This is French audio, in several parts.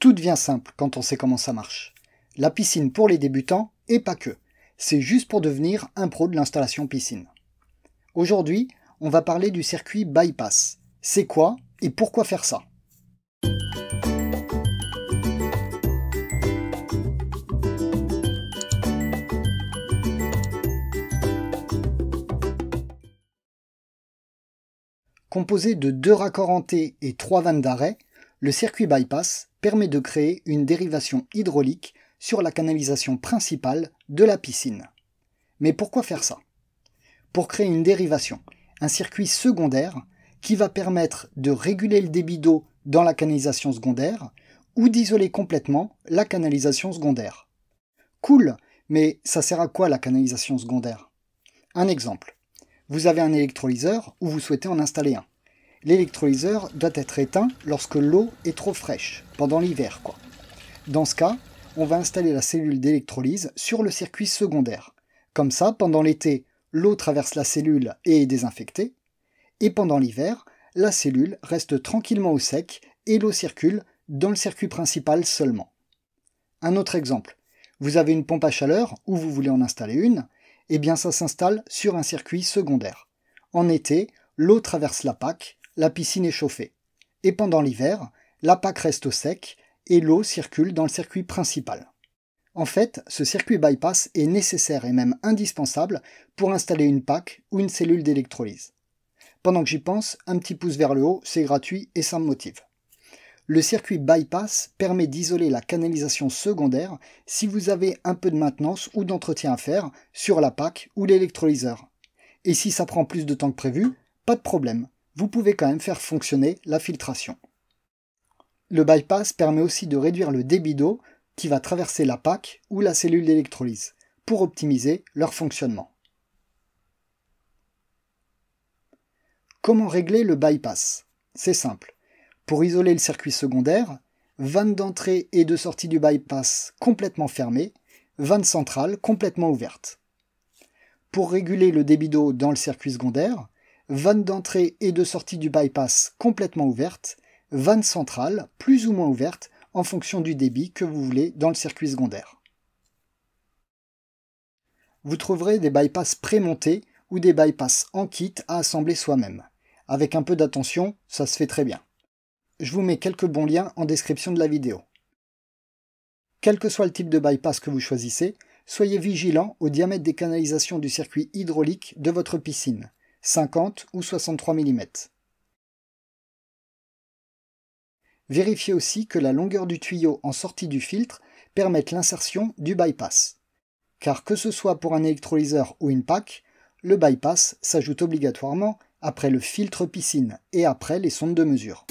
Tout devient simple quand on sait comment ça marche. La piscine pour les débutants, et pas que. C'est juste pour devenir un pro de l'installation piscine. Aujourd'hui, on va parler du circuit bypass. C'est quoi et pourquoi faire ça Composé de deux raccords en T et trois vannes d'arrêt, le circuit bypass, permet de créer une dérivation hydraulique sur la canalisation principale de la piscine. Mais pourquoi faire ça Pour créer une dérivation, un circuit secondaire qui va permettre de réguler le débit d'eau dans la canalisation secondaire ou d'isoler complètement la canalisation secondaire. Cool, mais ça sert à quoi la canalisation secondaire Un exemple. Vous avez un électrolyseur ou vous souhaitez en installer un. L'électrolyseur doit être éteint lorsque l'eau est trop fraîche, pendant l'hiver quoi. Dans ce cas, on va installer la cellule d'électrolyse sur le circuit secondaire. Comme ça, pendant l'été, l'eau traverse la cellule et est désinfectée, et pendant l'hiver, la cellule reste tranquillement au sec et l'eau circule dans le circuit principal seulement. Un autre exemple, vous avez une pompe à chaleur ou vous voulez en installer une, eh bien ça s'installe sur un circuit secondaire. En été, l'eau traverse la PAC la piscine est chauffée. Et pendant l'hiver, la PAC reste au sec et l'eau circule dans le circuit principal. En fait, ce circuit bypass est nécessaire et même indispensable pour installer une PAC ou une cellule d'électrolyse. Pendant que j'y pense, un petit pouce vers le haut, c'est gratuit et ça me motive. Le circuit bypass permet d'isoler la canalisation secondaire si vous avez un peu de maintenance ou d'entretien à faire sur la PAC ou l'électrolyseur. Et si ça prend plus de temps que prévu, pas de problème vous pouvez quand même faire fonctionner la filtration. Le bypass permet aussi de réduire le débit d'eau qui va traverser la PAC ou la cellule d'électrolyse pour optimiser leur fonctionnement. Comment régler le bypass C'est simple. Pour isoler le circuit secondaire, vanne d'entrée et de sortie du bypass complètement fermée, vanne centrale complètement ouverte. Pour réguler le débit d'eau dans le circuit secondaire, vanne d'entrée et de sortie du bypass complètement ouverte, vanne centrale plus ou moins ouverte en fonction du débit que vous voulez dans le circuit secondaire. Vous trouverez des bypass prémontés ou des bypass en kit à assembler soi-même. Avec un peu d'attention, ça se fait très bien. Je vous mets quelques bons liens en description de la vidéo. Quel que soit le type de bypass que vous choisissez, soyez vigilant au diamètre des canalisations du circuit hydraulique de votre piscine. 50 ou 63 mm. Vérifiez aussi que la longueur du tuyau en sortie du filtre permette l'insertion du bypass. Car que ce soit pour un électrolyseur ou une PAC, le bypass s'ajoute obligatoirement après le filtre piscine et après les sondes de mesure.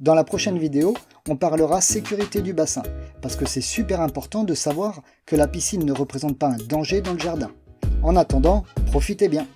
Dans la prochaine vidéo, on parlera sécurité du bassin, parce que c'est super important de savoir que la piscine ne représente pas un danger dans le jardin. En attendant, profitez bien